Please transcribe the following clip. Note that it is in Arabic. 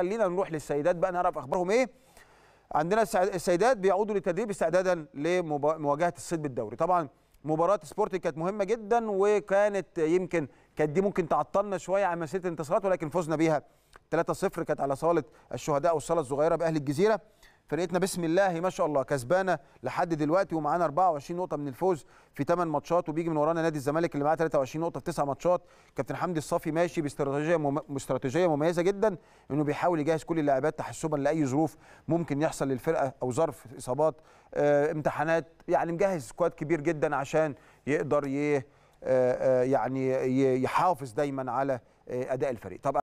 خلينا نروح للسيدات بقى نعرف اخبارهم ايه عندنا السيدات بيعودوا للتدريب استعدادا لمواجهه الصيد بالدوري طبعا مباراه سبورتنج كانت مهمه جدا وكانت يمكن كانت دي ممكن تعطلنا شويه عن مسيره الانتصارات ولكن فزنا بيها 3-0 كانت على صاله الشهداء والصاله الصغيره باهل الجزيره فرقتنا بسم الله ما شاء الله كسبانه لحد دلوقتي ومعانا 24 نقطه من الفوز في 8 ماتشات وبيجي من ورانا نادي الزمالك اللي معاه 23 نقطه في 9 ماتشات كابتن حمدي الصافي ماشي باستراتيجيه مم... استراتيجيه مميزه جدا انه بيحاول يجهز كل اللاعبات تحسبا لاي ظروف ممكن يحصل للفرقه او ظرف اصابات آه، امتحانات يعني مجهز سكواد كبير جدا عشان يقدر ي... آه،, آه، يعني يحافظ دايما على آه، اداء الفريق طبعا